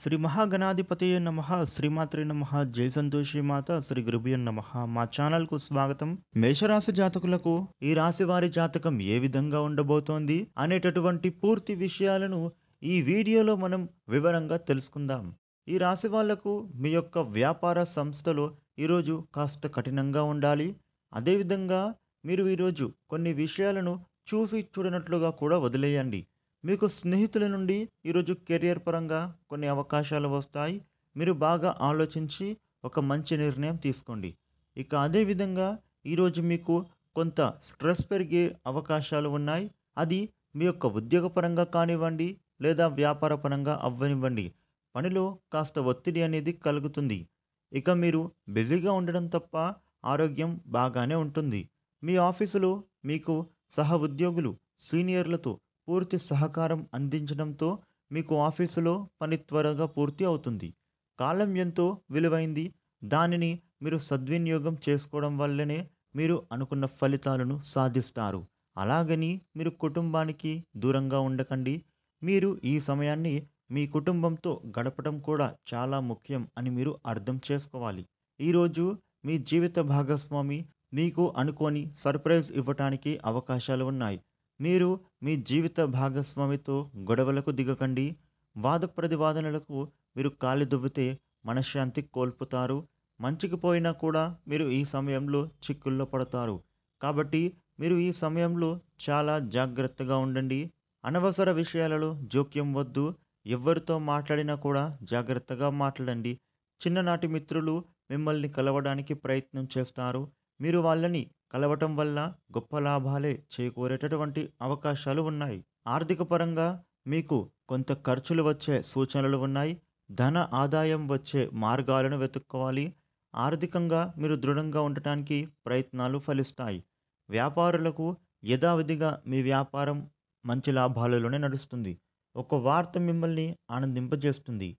శ్రీ మహాగణాధిపతి నమ శ్రీమాత్రి నమ జై సంతోషి మాత శ్రీ గురుభ్యో నమ మా ఛానల్కు స్వాగతం మేషరాశి జాతకులకు ఈ రాశి వారి జాతకం ఏ విధంగా ఉండబోతోంది అనేటటువంటి పూర్తి విషయాలను ఈ వీడియోలో మనం వివరంగా తెలుసుకుందాం ఈ రాశి వాళ్లకు మీ యొక్క వ్యాపార సంస్థలో ఈరోజు కాస్త కఠినంగా ఉండాలి అదేవిధంగా మీరు ఈరోజు కొన్ని విషయాలను చూసి చూడనట్లుగా కూడా వదిలేయండి మీకు స్నేహితుల నుండి ఈరోజు కెరియర్ పరంగా కొన్ని అవకాశాలు వస్తాయి మీరు బాగా ఆలోచించి ఒక మంచి నిర్ణయం తీసుకోండి ఇక అదేవిధంగా ఈరోజు మీకు కొంత స్ట్రెస్ పెరిగే అవకాశాలు ఉన్నాయి అది మీ యొక్క ఉద్యోగపరంగా కానివ్వండి లేదా వ్యాపారపరంగా అవ్వనివ్వండి పనిలో కాస్త ఒత్తిడి అనేది కలుగుతుంది ఇక మీరు బిజీగా ఉండడం తప్ప ఆరోగ్యం బాగానే ఉంటుంది మీ ఆఫీసులో మీకు సహ ఉద్యోగులు సీనియర్లతో పూర్తి సహకారం అందించడంతో మీకు ఆఫీసులో పని త్వరగా పూర్తి అవుతుంది కాలం ఎంతో విలువైంది దానిని మీరు సద్వినియోగం చేసుకోవడం వల్లనే మీరు అనుకున్న ఫలితాలను సాధిస్తారు అలాగని మీరు కుటుంబానికి దూరంగా ఉండకండి మీరు ఈ సమయాన్ని మీ కుటుంబంతో గడపడం కూడా చాలా ముఖ్యం అని మీరు అర్థం చేసుకోవాలి ఈరోజు మీ జీవిత భాగస్వామి మీకు అనుకోని సర్ప్రైజ్ ఇవ్వటానికి అవకాశాలు ఉన్నాయి మీరు మీ జీవిత భాగస్వామితో గొడవలకు దిగకండి వాద ప్రతివాదనలకు మీరు కాలి దువ్వితే మనశ్శాంతి కోల్పోతారు మంచికి పోయినా కూడా మీరు ఈ సమయంలో చిక్కుల్లో పడతారు కాబట్టి మీరు ఈ సమయంలో చాలా జాగ్రత్తగా ఉండండి అనవసర విషయాలలో జోక్యం వద్దు ఎవరితో మాట్లాడినా కూడా జాగ్రత్తగా మాట్లాడండి చిన్ననాటి మిత్రులు మిమ్మల్ని కలవడానికి ప్రయత్నం చేస్తారు మీరు వాళ్ళని కలవటం వల్ల గొప్ప లాభాలే చేకూరేటటువంటి అవకాశాలు ఉన్నాయి ఆర్థిక పరంగా మీకు కొంత ఖర్చులు వచ్చే సూచనలు ఉన్నాయి ధన ఆదాయం వచ్చే మార్గాలను వెతుక్కోవాలి ఆర్థికంగా మీరు దృఢంగా ఉండటానికి ప్రయత్నాలు ఫలిస్తాయి వ్యాపారులకు యథావిధిగా మీ వ్యాపారం మంచి లాభాలలోనే నడుస్తుంది ఒక వార్త మిమ్మల్ని ఆనందింపజేస్తుంది